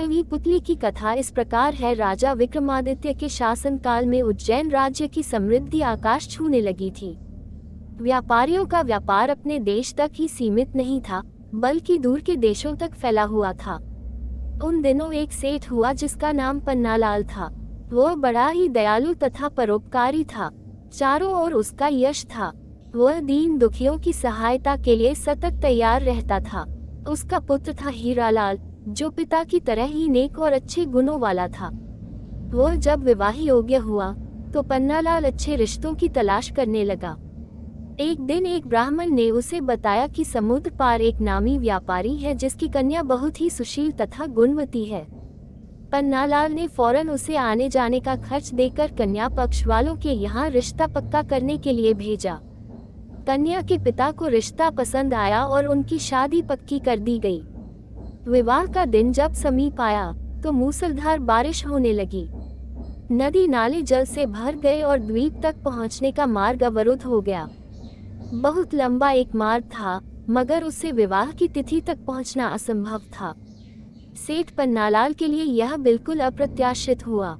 यही पुतली की कथा इस प्रकार है राजा विक्रमादित्य के शासन काल में उज्जैन राज्य की समृद्धि आकाश छूने लगी थी व्यापारियों का व्यापार अपने देश तक ही सीमित नहीं था बल्कि दूर के देशों तक फैला हुआ था उन दिनों एक सेठ हुआ जिसका नाम पन्नालाल था वह बड़ा ही दयालु तथा परोपकारी था चारों ओर उसका यश था वह दीन दुखियों की सहायता के लिए सतत तैयार रहता था उसका पुत्र था हीरालाल जो पिता की तरह ही नेक और अच्छे गुणों वाला था वह जब विवाह योग्य हुआ तो पन्नालाल अच्छे रिश्तों की तलाश करने लगा एक दिन एक ब्राह्मण ने उसे बताया कि समुद्र पार एक नामी व्यापारी है जिसकी कन्या बहुत ही सुशील तथा गुणवती है पन्नालाल ने फौरन उसे आने जाने का खर्च देकर कन्या पक्ष वालों के यहाँ रिश्ता पक्का करने के लिए भेजा कन्या के पिता को रिश्ता पसंद आया और उनकी शादी पक्की कर दी गई विवाह का दिन जब समीप आया तो मूसलधार बारिश होने लगी नदी नाले जल से भर गए और द्वीप तक पहुंचने का मार्ग अवरुद्ध हो गया बहुत लंबा एक मार्ग था मगर उससे विवाह की तिथि तक पहुंचना असंभव था सेठ पन्नालाल के लिए यह बिल्कुल अप्रत्याशित हुआ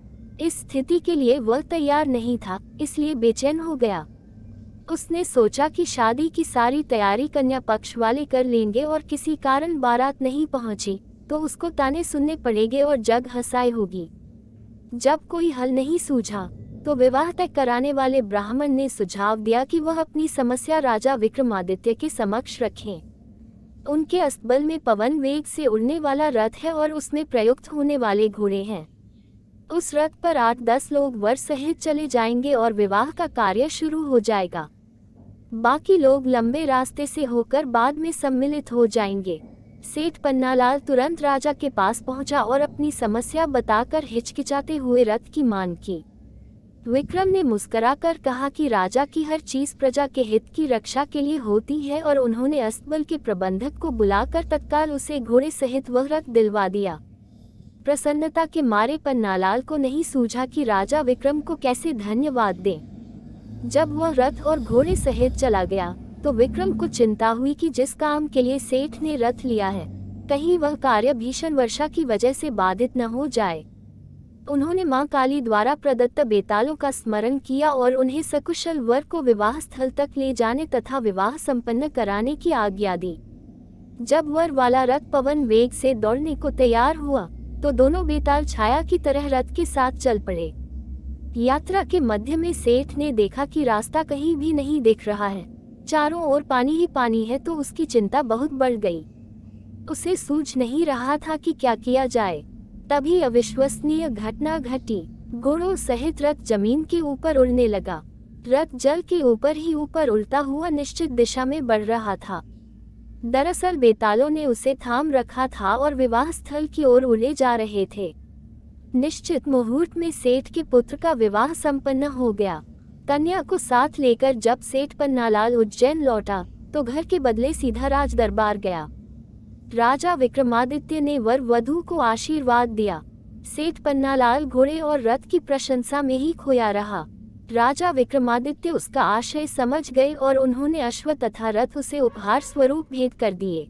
इस स्थिति के लिए वह तैयार नहीं था इसलिए बेचैन हो गया उसने सोचा कि शादी की सारी तैयारी कन्या पक्ष वाले कर लेंगे और किसी कारण बारात नहीं पहुंची तो उसको ताने सुनने पड़ेंगे और जग हसाई होगी जब कोई हल नहीं सूझा तो विवाह तय कराने वाले ब्राह्मण ने सुझाव दिया कि वह अपनी समस्या राजा विक्रमादित्य के समक्ष रखें उनके अस्तबल में पवन वेग से उड़ने वाला रथ है और उसमें प्रयुक्त होने वाले घोड़े हैं उस रथ पर आठ दस लोग वर्ष सहित चले जाएंगे और विवाह का कार्य शुरू हो जाएगा बाकी लोग लंबे रास्ते से होकर बाद में सम्मिलित हो जाएंगे सेठ पन्नालाल तुरंत राजा के पास पहुंचा और अपनी समस्या बताकर हिचकिचाते हुए रथ की मांग की विक्रम ने मुस्कराकर कहा कि राजा की हर चीज प्रजा के हित की रक्षा के लिए होती है और उन्होंने अस्तबल के प्रबंधक को बुलाकर तत्काल उसे घोड़े सहित वह रथ दिलवा दिया प्रसन्नता के मारे पन्नालाल को नहीं सूझा कि राजा विक्रम को कैसे धन्यवाद दें जब वह रथ और घोड़े सहित चला गया तो विक्रम को चिंता हुई कि जिस काम के लिए सेठ ने रथ लिया है कहीं वह कार्य भीषण वर्षा की वजह से बाधित न हो जाए उन्होंने मां काली द्वारा प्रदत्त बेतालों का स्मरण किया और उन्हें सकुशल वर को विवाह स्थल तक ले जाने तथा विवाह संपन्न कराने की आज्ञा दी जब वर वाला रथ पवन वेग से दौड़ने को तैयार हुआ तो दोनों बेताल छाया की तरह रथ के साथ चल पड़े यात्रा के मध्य में सेठ ने देखा कि रास्ता कहीं भी नहीं दिख रहा है चारों ओर पानी ही पानी है तो उसकी चिंता बहुत बढ़ गई उसे सूझ नहीं रहा था कि क्या किया जाए तभी अविश्वसनीय घटना घटी घोड़ों सहित रथ जमीन के ऊपर उड़ने लगा रथ जल के ऊपर ही ऊपर उल्टा हुआ निश्चित दिशा में बढ़ रहा था दरअसल बेतालों ने उसे थाम रखा था और विवाह स्थल की ओर उड़े जा रहे थे निश्चित मुहूर्त में सेठ के पुत्र का विवाह संपन्न हो गया कन्या को साथ लेकर जब सेठ पन्नालाल उज्जैन लौटा तो घर के बदले सीधा राज दरबार गया राजा विक्रमादित्य ने वर वधु को आशीर्वाद दिया सेठ पन्नालाल घोड़े और रथ की प्रशंसा में ही खोया रहा राजा विक्रमादित्य उसका आशय समझ गए और उन्होंने अश्व तथा रथ उसे उपहार स्वरूप भेंट कर दिए